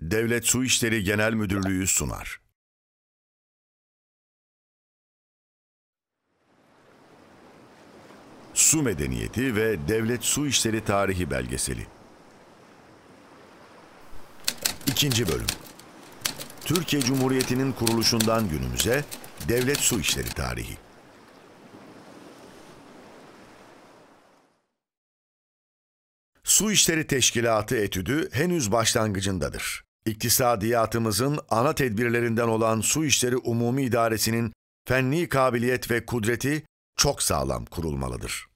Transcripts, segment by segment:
Devlet Su İşleri Genel Müdürlüğü sunar. Su Medeniyeti ve Devlet Su İşleri Tarihi Belgeseli İkinci Bölüm Türkiye Cumhuriyeti'nin kuruluşundan günümüze Devlet Su İşleri Tarihi Su İşleri Teşkilatı etüdü henüz başlangıcındadır. İktisadiyatımızın ana tedbirlerinden olan Su İşleri Umumi İdaresi'nin fenni kabiliyet ve kudreti çok sağlam kurulmalıdır.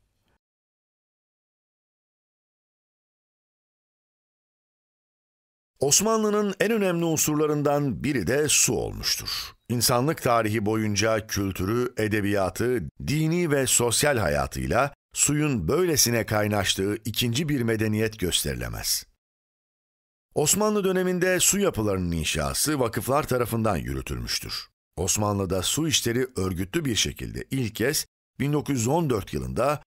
Osmanlı'nın en önemli unsurlarından biri de su olmuştur. İnsanlık tarihi boyunca kültürü, edebiyatı, dini ve sosyal hayatıyla suyun böylesine kaynaştığı ikinci bir medeniyet gösterilemez. Osmanlı döneminde su yapılarının inşası vakıflar tarafından yürütülmüştür. Osmanlı'da su işleri örgütlü bir şekilde ilk kez 1914 yılında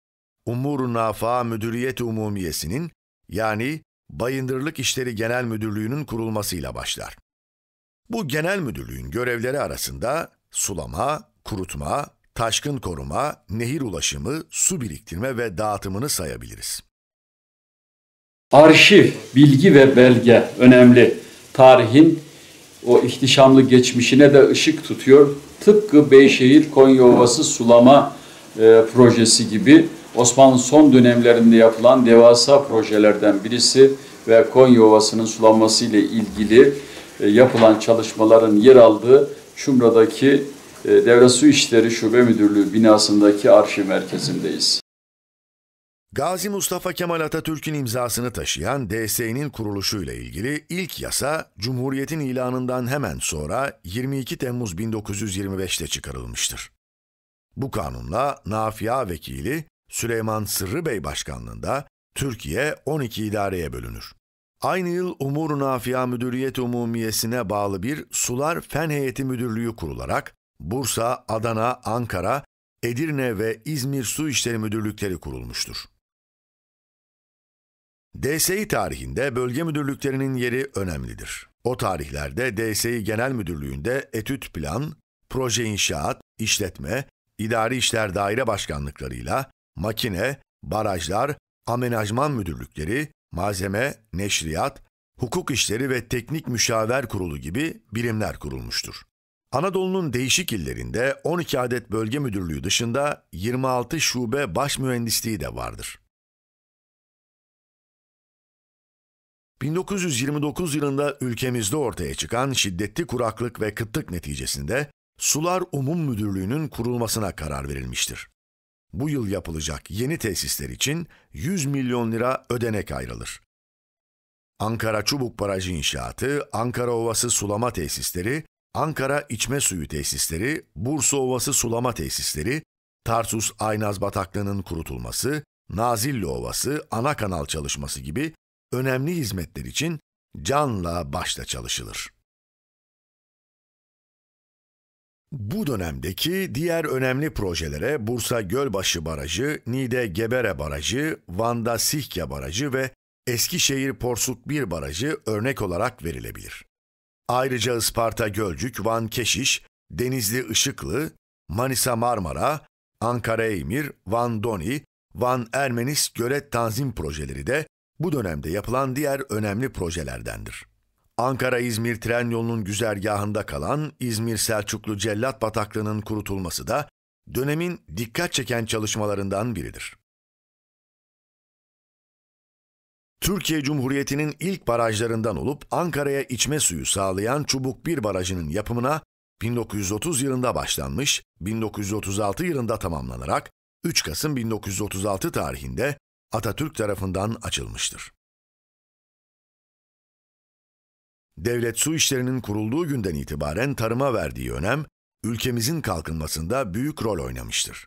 Umur-u Nafa Müdüriyet Umumiyesi'nin yani Bayındırlık İşleri Genel Müdürlüğü'nün kurulmasıyla başlar. Bu genel müdürlüğün görevleri arasında sulama, kurutma, taşkın koruma, nehir ulaşımı, su biriktirme ve dağıtımını sayabiliriz. Arşiv, bilgi ve belge önemli. Tarihin o ihtişamlı geçmişine de ışık tutuyor. Tıpkı Beyşehir Konya Ovası sulama e, projesi gibi Osmanlı son dönemlerinde yapılan devasa projelerden birisi ve Konya Ovası'nın sulanması ile ilgili e, yapılan çalışmaların yer aldığı Çumra'daki ee, Devlet Su İşleri Şube Müdürlüğü binasındaki arşiv merkezindeyiz. Gazi Mustafa Kemal Atatürk'ün imzasını taşıyan DSE'nin kuruluşuyla ilgili ilk yasa, Cumhuriyet'in ilanından hemen sonra 22 Temmuz 1925'te çıkarılmıştır. Bu kanunla Nafia Vekili Süleyman Sırrı Bey başkanlığında Türkiye 12 idareye bölünür. Aynı yıl Umur Nafia Müdüriyet Umumiyesine bağlı bir Sular Fen Heyeti Müdürlüğü kurularak Bursa, Adana, Ankara, Edirne ve İzmir Su İşleri Müdürlükleri kurulmuştur. DSİ tarihinde bölge müdürlüklerinin yeri önemlidir. O tarihlerde DSİ Genel Müdürlüğü'nde etüt plan, proje inşaat, işletme, idari işler daire başkanlıklarıyla makine, barajlar, amenajman müdürlükleri, malzeme, neşriyat, hukuk işleri ve teknik müşaver kurulu gibi birimler kurulmuştur. Anadolu'nun değişik illerinde 12 adet bölge müdürlüğü dışında 26 şube baş mühendisliği de vardır. 1929 yılında ülkemizde ortaya çıkan şiddetli kuraklık ve kıtlık neticesinde Sular Umum Müdürlüğü'nün kurulmasına karar verilmiştir. Bu yıl yapılacak yeni tesisler için 100 milyon lira ödenek ayrılır. Ankara Çubuk Barajı inşaatı, Ankara Ovası sulama tesisleri Ankara içme suyu tesisleri, Bursa Ovası sulama tesisleri, Tarsus Aynaz bataklığının kurutulması, Nazilli Ovası ana kanal çalışması gibi önemli hizmetler için canla başla çalışılır. Bu dönemdeki diğer önemli projelere Bursa Gölbaşı Barajı, Nide Gebere Barajı, Van'da Sihke Barajı ve Eskişehir Porsuk 1 Barajı örnek olarak verilebilir. Ayrıca Isparta Gölcük, Van Keşiş, Denizli Işıklı, Manisa Marmara, Ankara Emir, Van Doni, Van Ermenis Gölet Tanzim projeleri de bu dönemde yapılan diğer önemli projelerdendir. Ankara-İzmir tren yolunun güzergahında kalan İzmir-Selçuklu Cellat Bataklığı'nın kurutulması da dönemin dikkat çeken çalışmalarından biridir. Türkiye Cumhuriyeti'nin ilk barajlarından olup Ankara'ya içme suyu sağlayan Çubuk 1 Barajı'nın yapımına 1930 yılında başlanmış, 1936 yılında tamamlanarak 3 Kasım 1936 tarihinde Atatürk tarafından açılmıştır. Devlet Su İşleri'nin kurulduğu günden itibaren tarıma verdiği önem, ülkemizin kalkınmasında büyük rol oynamıştır.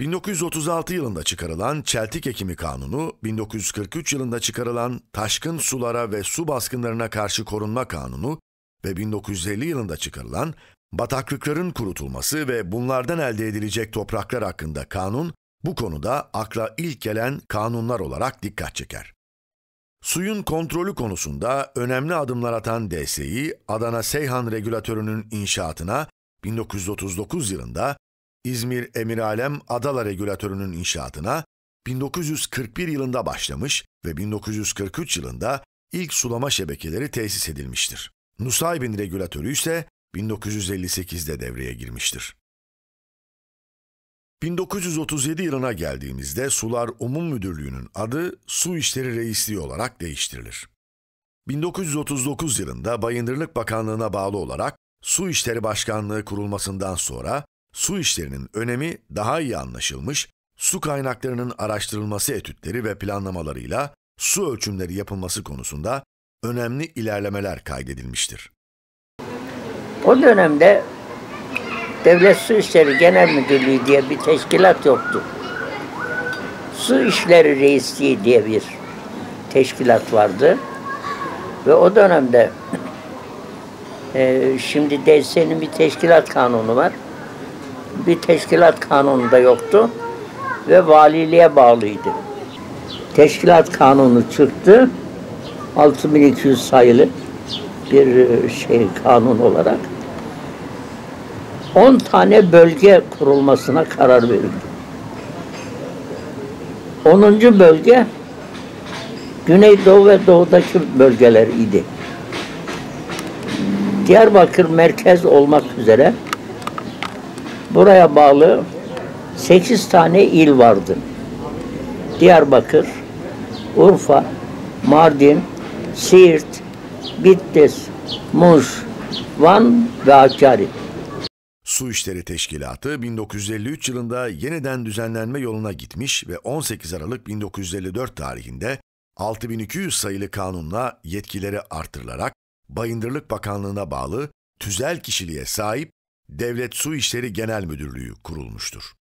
1936 yılında çıkarılan Çeltik Ekimi Kanunu, 1943 yılında çıkarılan Taşkın Sulara ve Su Baskınlarına Karşı Korunma Kanunu ve 1950 yılında çıkarılan Bataklıkların Kurutulması ve bunlardan elde edilecek topraklar hakkında kanun, bu konuda akla ilk gelen kanunlar olarak dikkat çeker. Suyun kontrolü konusunda önemli adımlar atan DSİ, Adana Seyhan Regülatörü'nün inşaatına 1939 yılında İzmir Emiralem Adalar Regülatörü'nün inşaatına 1941 yılında başlamış ve 1943 yılında ilk sulama şebekeleri tesis edilmiştir. Nusaybin Regülatörü ise 1958'de devreye girmiştir. 1937 yılına geldiğimizde Sular Umum Müdürlüğü'nün adı Su İşleri Reisliği olarak değiştirilir. 1939 yılında Bayındırlık Bakanlığı'na bağlı olarak Su İşleri Başkanlığı kurulmasından sonra su işlerinin önemi daha iyi anlaşılmış, su kaynaklarının araştırılması etütleri ve planlamalarıyla su ölçümleri yapılması konusunda önemli ilerlemeler kaydedilmiştir. O dönemde Devlet Su İşleri Genel Müdürlüğü diye bir teşkilat yoktu. Su İşleri Reisliği diye bir teşkilat vardı. Ve o dönemde e, şimdi DSE'nin bir teşkilat kanunu var bir teşkilat kanununda yoktu ve valiliğe bağlıydı. Teşkilat kanunu çıktı. 6200 sayılı bir e, şey kanun olarak 10 tane bölge kurulmasına karar verildi. 10. bölge Güneydoğu ve Doğu'daki bölgeler idi. Diyarbakır merkez olmak üzere Buraya bağlı sekiz tane il vardı. Diyarbakır, Urfa, Mardin, Siirt, Bitlis, Muş, Van ve Hakkari. Su İşleri Teşkilatı 1953 yılında yeniden düzenlenme yoluna gitmiş ve 18 Aralık 1954 tarihinde 6200 sayılı kanunla yetkileri artırılarak Bayındırlık Bakanlığı'na bağlı tüzel kişiliğe sahip Devlet Su İşleri Genel Müdürlüğü kurulmuştur.